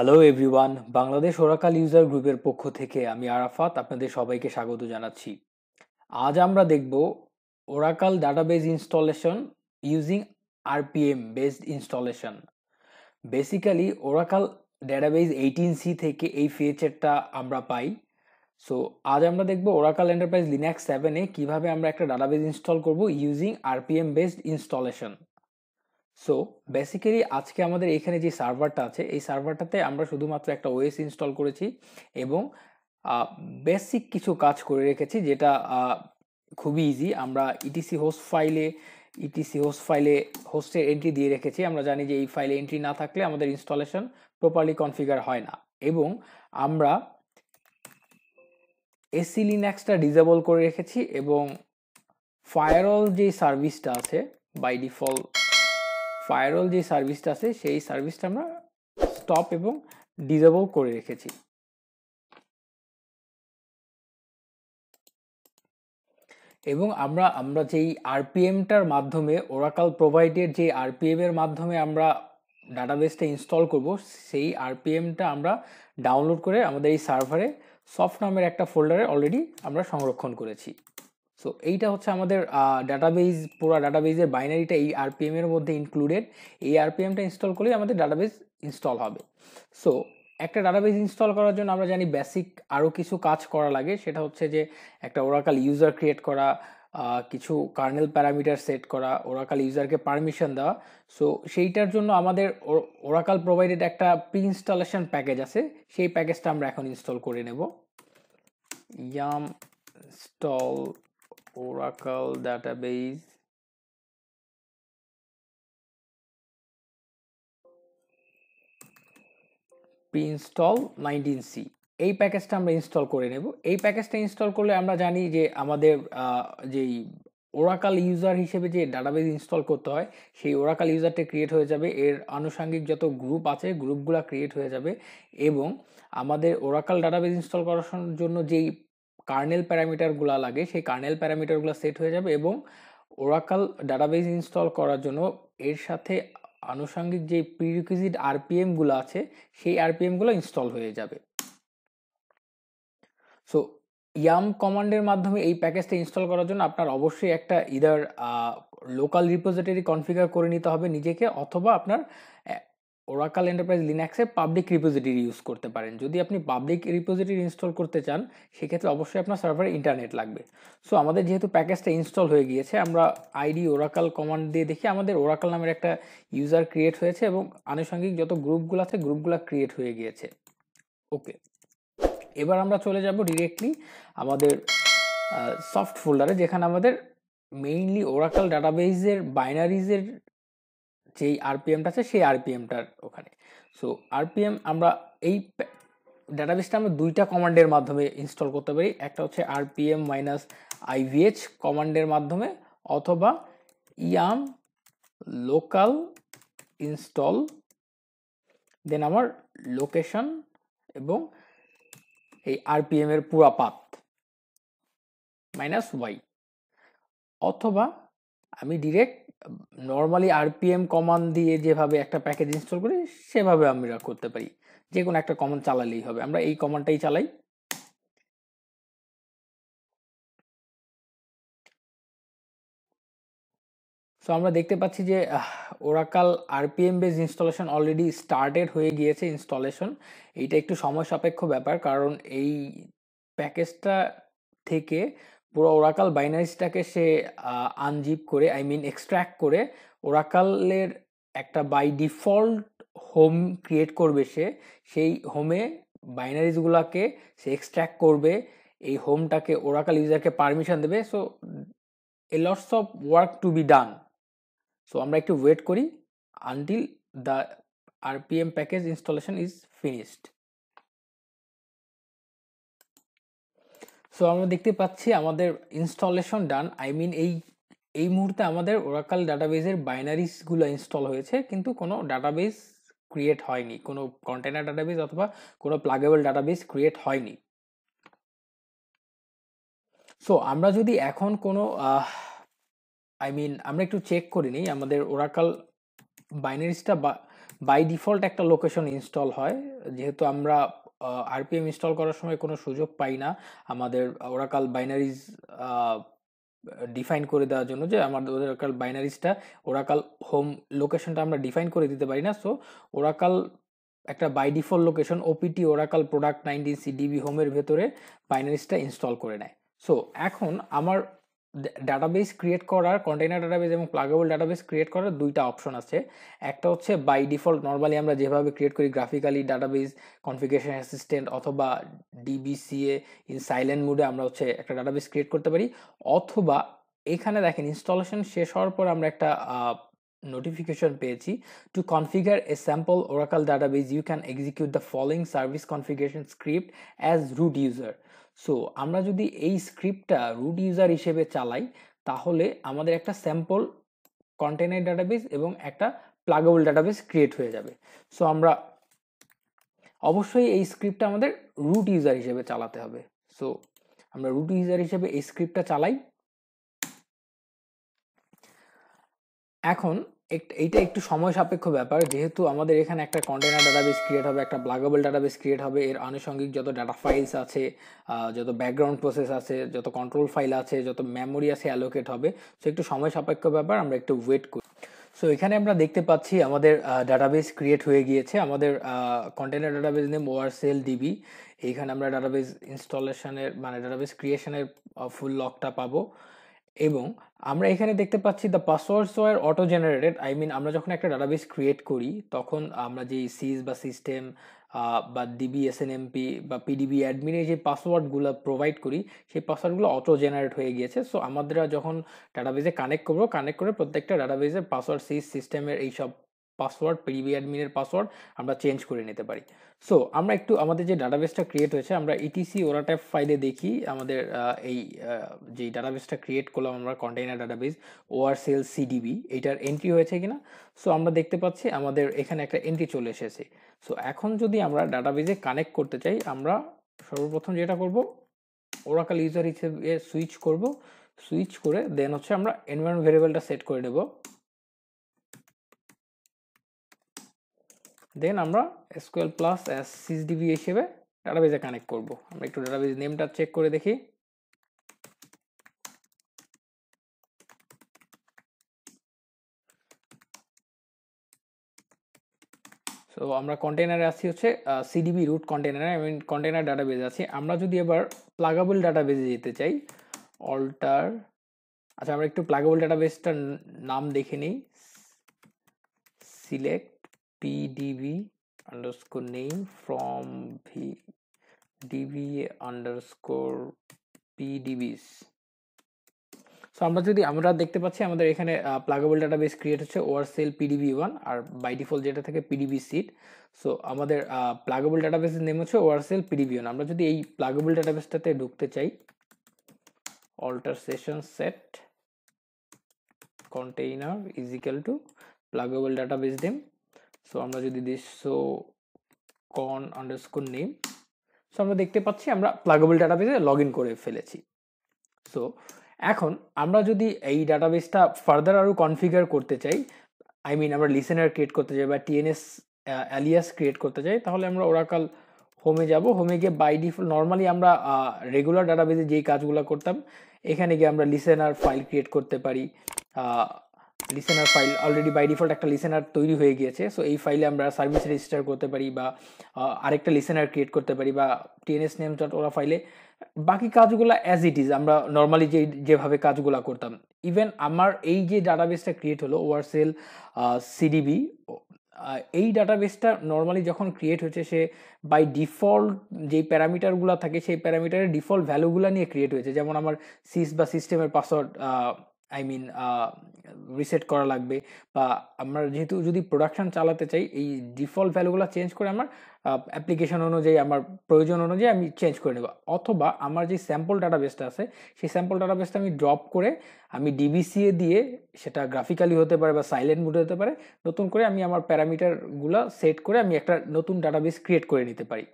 hello everyone Bangladesh Oracle user গ্রুপের পক্ষ থেকে আমি আরাফাত আপনাদের সবাইকে স্বাগত জানাচ্ছি আজ আমরা দেখব Oracle database installation using RPM based installation basically Oracle database eighteen C থেকে এই ফিচারটা আমরা পাই সো আজ আমরা দেখব ওরাকাল এন্টারপ্রাইজ লিনাক্স সেভেনে কীভাবে আমরা একটা ডাটাবেজ ইনস্টল করব using RPM based installation so basically আজকে আমাদের এখানে যে সার্ভারটা আছে এই সার্ভারটাতে আমরা শুধুমাত্র একটা ওএস ইনস্টল করেছি এবং বেসিক কিছু কাজ করে রেখেছি যেটা খুবই ইজি আমরা ইটিসি হোস্ট ফাইলে ইটিসি হোস্ট ফাইলে হোস্টের এন্ট্রি দিয়ে রেখেছি আমরা জানি যে এই ফাইলে এন্ট্রি না থাকলে আমাদের ইনস্টলেশন প্রপারলি কনফিগার হয় না এবং আমরা এসি লিনাক্সটা ডিজেবল করে রেখেছি এবং ফায়ারল যে সার্ভিসটা আছে বাই ডিফল্ট ফায়ারল যে সার্ভিসটা আছে সেই সার্ভিসটা আমরা স্টপ এবং ডিজেবল করে রেখেছি এবং আমরা আমরা যেই আরপিএমটার মাধ্যমে ওরাকাল প্রোভাইডের যে আরপিএম এর মাধ্যমে আমরা ডাটাবেসটা ইনস্টল করব সেই আরপিএমটা আমরা ডাউনলোড করে আমাদের এই সার্ভারে সফট নামের একটা ফোল্ডারে অলরেডি আমরা সংরক্ষণ করেছি সো এইটা হচ্ছে আমাদের ডাটাবেজ পুরো ডাটাবেজের বাইনারিটা এই আরপিএমের মধ্যে ইনক্লুডেড এই আরপিএমটা ইনস্টল করলেই আমাদের ডাটাবেজ ইনস্টল হবে সো একটা ডাটাবেজ ইনস্টল করার জন্য আমরা জানি বেসিক আরও কিছু কাজ করা লাগে সেটা হচ্ছে যে একটা ওরাকাল ইউজার ক্রিয়েট করা কিছু কার্নেল প্যারামিটার সেট করা ওরাকাল ইউজারকে পারমিশন দেওয়া সো সেইটার জন্য আমাদের ওরাকাল প্রোভাইডেড একটা প্রি ইনস্টলেশন প্যাকেজ আছে সেই প্যাকেজটা আমরা এখন ইনস্টল করে নেব yam install Oracle database pre-install 19c এই প্যাকেজটা আমরা ইনস্টল করে নেব এই প্যাকেজটা ইনস্টল করলে আমরা জানি যে আমাদের যেই ওরাকাল ইউজার হিসেবে যে ডাটাবেস ইনস্টল করতে হয় সেই ওরাকাল ইউজারটা ক্রিয়েট হয়ে যাবে এর আনুষঙ্গিক যত গ্রুপ আছে গ্রুপগুলো ক্রিয়েট হয়ে যাবে এবং আমাদের ওরাকাল ডাটাবেস ইনস্টল করার জন্য যেই কার্নেল প্যারামিটারগুলো লাগে সেই কার্নেল প্যারামিটারগুলো সেট হয়ে যাবে এবং ওরাকাল ডাটাবেস ইনস্টল করার জন্য এর সাথে আনুষঙ্গিক যে প্রিরিকুইজিট আরপিএমগুলো আছে সেই আরপিএমগুলো ইনস্টল হয়ে যাবে সো ইয়াম কমান্ডের মাধ্যমে এই প্যাকেজটা ইনস্টল করার জন্য আপনার অবশ্যই একটা ইদার লোকাল রিপোজিটরি কনফিগার করে নিতে হবে নিজেকে অথবা আপনার ওরাকাল এন্টারপ্রাইজ লিনাক্সে পাবলিক রিপোজিটরি ইউজ করতে পারেন যদি আপনি পাবলিক রিপোজিটরি ইনস্টল করতে চান সেক্ষেত্রে অবশ্যই আপনার সার্ভারে ইন্টারনেট লাগবে সো আমাদের যেহেতু প্যাকেজটা ইনস্টল হয়ে গিয়েছে আমরা আইডি ওরাকাল কমান্ড দিয়ে দেখি আমাদের ওরাকাল নামের একটা ইউজার ক্রিয়েট হয়েছে এবং আনুষঙ্গিক যত গ্রুপগুলো আছে গ্রুপগুলো ক্রিয়েট হয়ে গিয়েছে ওকে এবার আমরা চলে যাব ডিরেক্টলি আমাদের সফট ফোল্ডারে যেখানে আমাদের মেইনলি ওরাকাল ডাটাবেজের বাইনারিজের যেই আরপিএমটা আছে সেই আরপিএমটার ওখানে সো আরপিএম আমরা এই ডাটাবেসটা আমরা দুইটা কমান্ডের মাধ্যমে ইনস্টল করতে পারি একটা হচ্ছে আরপিএম মাইনাস আইভিএচ কমান্ডের মাধ্যমে অথবা ইয়াম লোকাল ইনস্টল দেন আমার লোকেশন এবং এই আরপিএম এর পুরা পাত মাইনাস ওয়াই অথবা আমি ডিরেক্ট নর্মালি আরপিএম কমান্ড দিয়ে যেভাবে একটা প্যাকেজ ইনস্টল করি সেভাবে আমরা করতে পারি যে কোনো একটা কমান্ড চালালেই হবে আমরা এই কমান্ডটাই চালাই তো আমরা দেখতে পাচ্ছি যে Oracle RPM base installation already started হয়ে গিয়েছে ইনস্টলেশন এইটা একটু সময় সাপেক্ষ ব্যাপার কারণ এই প্যাকেজটা থেকে পুরো ওরাকাল বাইনারিজটাকে সে আনজিপ করে আই মিন এক্সট্র্যাক্ট করে ওরাকালের একটা বাই ডিফল্ট হোম ক্রিয়েট করবে সে সেই হোমে বাইনারিজগুলোকে সে এক্সট্র্যাক্ট করবে এই হোমটাকে ওরাকাল ইউজারকে পারমিশন দেবে so a lots of work to be done so আমরা একটু ওয়েট করি until the M package installation is finished so আমরা দেখতে পাচ্ছি আমাদের ইনস্টলেশন ডান আই মিন এই এই মুহূর্তে আমাদের ওরাকাল ডাটাবেজের বাইনারিসগুলো ইনস্টল হয়েছে কিন্তু কোনো ডাটাবেস ক্রিয়েট হয়নি কোনো কন্টেনার ডাটাবেস অথবা কোনো প্লাগেবল ডাটাবেস ক্রিয়েট হয়নি সো আমরা যদি এখন কোনো আই মিন আমরা একটু চেক করে নিই আমাদের ওরাকাল বাইনারিসটা বাই ডিফল্ট একটা লোকেশন ইনস্টল হয় যেহেতু আমরা আরপিএম ইনস্টল করার সময় কোনো সুযোগ পাই না আমাদের ওরাকাল বাইনারিজ ডিফাইন করে দেওয়ার জন্য যে আমাদের ওরাকাল বাইনারিজটা ওরাকাল হোম লোকেশনটা আমরা ডিফাইন করে দিতে পারি না সো ওরাকাল একটা by default location OPT Oracle product nineteen C DB হোমের ভেতরে বাইনারিজটা ইনস্টল করে নেয় সো এখন আমার ডাটাবেস ক্রিয়েট করার কন্টেনার ডাটাবেস এবং প্লাগেবল ডাটাবেস ক্রিয়েট করার দুইটা অপশন আছে একটা হচ্ছে বাই ডিফল্ট নর্মালি আমরা যেভাবে ক্রিয়েট করি গ্রাফিক্যালি ডাটাবেস কনফিগারেশন অ্যাসিস্ট্যান্ট অথবা ডিবিসিএ ইন সাইলেন্ট মুডে আমরা হচ্ছে একটা ডাটাবেস ক্রিয়েট করতে পারি অথবা এখানে দেখেন ইনস্টলেশন শেষ হওয়ার পর আমরা একটা নোটিফিকেশন পেয়েছি to configure a sample Oracle database you can execute the following service configuration script as root user so আমরা যদি এই স্ক্রিপ্টটা রুট ইউজার হিসেবে চালাই তাহলে আমাদের একটা স্যাম্পল কন্টেনার ডাটাবেস এবং একটা প্লাগেবল ডাটাবেস ক্রিয়েট হয়ে যাবে সো আমরা অবশ্যই এই স্ক্রিপ্টটা আমাদের রুট ইউজার হিসেবে চালাতে হবে সো আমরা রুট ইউজার হিসেবে এই স্ক্রিপ্টটা চালাই এখন এইটা একটু সময় সাপেক্ষ ব্যাপার যেহেতু আমাদের এখানে একটা কন্টেনার ডাটাবেস ক্রিয়েট হবে একটা ব্লাগেবল ডাটাবেস ক্রিয়েট হবে এর আনুষঙ্গিক যত ডাটা ফাইলস আছে যত ব্যাকগ্রাউন্ড প্রসেস আছে যত কন্ট্রোল ফাইল আছে যত মেমোরি আছে অ্যালোকেট হবে সো একটু সময় সাপেক্ষ ব্যাপার আমরা একটু ওয়েট করি সো এখানে আমরা দেখতে পাচ্ছি আমাদের ডাটাবেস ক্রিয়েট হয়ে গিয়েছে আমাদের কন্টেনার ডাটাবেস নেম ওয়ারসেল ডিবি এইখানে আমরা ডাটাবেস ইনস্টলেশনের মানে ডাটাবেস ক্রিয়েশনের ফুল লকটা পাবো এবং আমরা এখানে দেখতে পাচ্ছি the passwords were auto generated I mean আমরা যখন একটা ডাটাবেস ক্রিয়েট করি তখন আমরা যে সিজ বা সিস্টেম বা ডিবি এসএনএমপি বা পিডিবি অ্যাডমিনে যে পাসওয়ার্ডগুলো প্রোভাইড করি সেই পাসওয়ার্ডগুলো অটো জেনারেট হয়ে গিয়েছে সো আমাদের যখন ডাটাবেসে কানেক্ট করবো কানেক্ট করে প্রত্যেকটা ডাটাবেসের পাসওয়ার্ড সিজ সিস্টেমের এইসব পাসওয়ার্ড পিবি অ্যাডমিনের পাসওয়ার্ড আমরা চেঞ্জ করে নিতে পারি সো আমরা একটু আমাদের যে ডাটাবেসটা ক্রিয়েট হয়েছে আমরা ইটিসি ওরা ট্যাপ ফাইলে দেখি আমাদের এই যে ডাটাবেসটা ক্রিয়েট করলাম আমরা কন্টেইনার ডাটাবেস ওআরসেল সিডিবি এটার এন্ট্রি হয়েছে কিনা সো আমরা দেখতে পাচ্ছি আমাদের এখানে একটা এন্ট্রি চলে এসেছে সো এখন যদি আমরা ডাটাবেজে কানেক্ট করতে চাই আমরা সর্বপ্রথম যেটা করব ওরাকাল ইউজার হিসেবে সুইচ করব সুইচ করে দেন হচ্ছে আমরা এনভায়রনমেন্ট ভেরিয়েবলটা সেট করে নেব দেন আমরা এসকোয়েল প্লাস এস সিএসডিবি হিসেবে ডাটাবেজে কানেক্ট করব আমরা একটু ডাটাবেজ নেমটা চেক করে দেখি তো আমরা কন্টেনারে আছি হচ্ছে সিডিবি রুট কন্টেনারে আই মিন কন্টেনার ডাটাবেজ আছে আমরা যদি এবার প্লাগাবল ডাটাবেজে যেতে চাই অল্টার আচ্ছা আমরা একটু প্লাগাবল ডাটাবেজটার নাম দেখে নিই select pdb underscore name from v dba underscore pdbs so আমরা যদি আমরা দেখতে পাচ্ছি আমাদের এখানে প্লাগেবল ডাটাবেস ক্রিয়েট হচ্ছে ওয়ারসেল পিডিবি ওয়ান আর বাই ডিফল্ট যেটা থাকে পিডিবি সিট সো আমাদের প্লাগেবল ডাটাবেস নেম হচ্ছে ওয়ারসেল পিডিবি ওয়ান আমরা যদি এই প্লাগেবল ডাটাবেসটাতে ঢুকতে চাই alter session set container equal to pluggable database name so আমরা যদি this so con underscore name so আমরা দেখতে পাচ্ছি আমরা প্লাগেবল ডাটাবেসে লগ ইন করে ফেলেছি সো এখন আমরা যদি এই ডাটাবেসটা ফার্দার আরও কনফিগার করতে চাই আই মিন আমরা লিসেনার ক্রিয়েট করতে চাই বা টিএনএস অ্যালিয়াস ক্রিয়েট করতে চাই তাহলে আমরা ওরাকাল হোমে যাব হোমে গিয়ে বাই ডিফল্ট নর্মালি আমরা রেগুলার ডাটাবেসে যেই কাজগুলো করতাম এখানে গিয়ে আমরা লিসেনার ফাইল ক্রিয়েট করতে পারি listener file already by default একটা লিসেনার তৈরি হয়ে গিয়েছে সো এই ফাইলে আমরা সার্ভিস রেজিস্টার করতে পারি বা আরেকটা লিসেনার ক্রিয়েট করতে পারি বা টিএনএস নেম ডট ওরা ফাইলে বাকি কাজগুলো অ্যাজ ইট ইজ আমরা নর্মালি যে যেভাবে কাজগুলো করতাম ইভেন আমার এই যে ডাটাবেসটা ক্রিয়েট হলো ওয়ারসেল সিডিবি এই ডাটাবেসটা নর্মালি যখন ক্রিয়েট হয়েছে সে বাই ডিফল্ট যেই প্যারামিটারগুলো থাকে সেই প্যারামিটারের ডিফল্ট ভ্যালুগুলো নিয়ে ক্রিয়েট হয়েছে যেমন আমার সিস বা সিস্টেমের পাসওয়ার্ড আই মিন রিসেট করা লাগবে বা আমরা যেহেতু যদি প্রোডাকশান চালাতে চাই এই ডিফল্ট ভ্যালুগুলো চেঞ্জ করে আমার অ্যাপ্লিকেশন অনুযায়ী আমার প্রয়োজন অনুযায়ী আমি চেঞ্জ করে নেব অথবা আমার যে স্যাম্পল ডাটাবেসটা আছে সেই স্যাম্পল ডাটাবেসটা আমি ড্রপ করে আমি ডিবিসিএ দিয়ে সেটা গ্রাফিক্যালি হতে পারে বা সাইলেন্ট মুডে হতে পারে নতুন করে আমি আমার প্যারামিটারগুলো সেট করে আমি একটা নতুন ডাটাবেস ক্রিয়েট করে নিতে পারি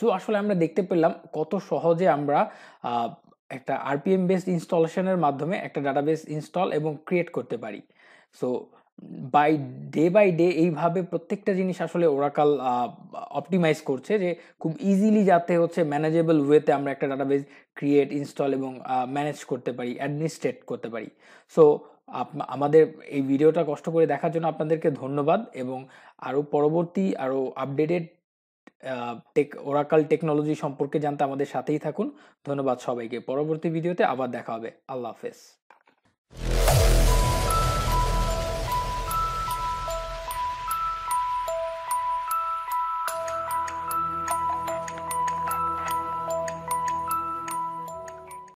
সো আসলে আমরা দেখতে পেলাম কত সহজে আমরা একটা আরপিএম বেসড ইনস্টলেশনের মাধ্যমে একটা ডাটাবেস ইনস্টল এবং ক্রিয়েট করতে পারি so by day by day এইভাবে প্রত্যেকটা জিনিস আসলে ওরাকাল অপটিমাইজ করছে যে খুব ইজিলি যাতে হচ্ছে ম্যানেজেবল ওয়েতে আমরা একটা ডাটাবেস ক্রিয়েট ইনস্টল এবং ম্যানেজ করতে পারি অ্যাডমিনিস্ট্রেট করতে পারি সো আমাদের এই ভিডিওটা কষ্ট করে দেখার জন্য আপনাদেরকে ধন্যবাদ এবং আরও পরবর্তী আরও আপডেটেড টেক ওরাকাল টেকনোলজি সম্পর্কে জানতে আমাদের সাথেই থাকুন ধন্যবাদ সবাইকে পরবর্তী ভিডিওতে আবার দেখা হবে আল্লাহ হাফেজ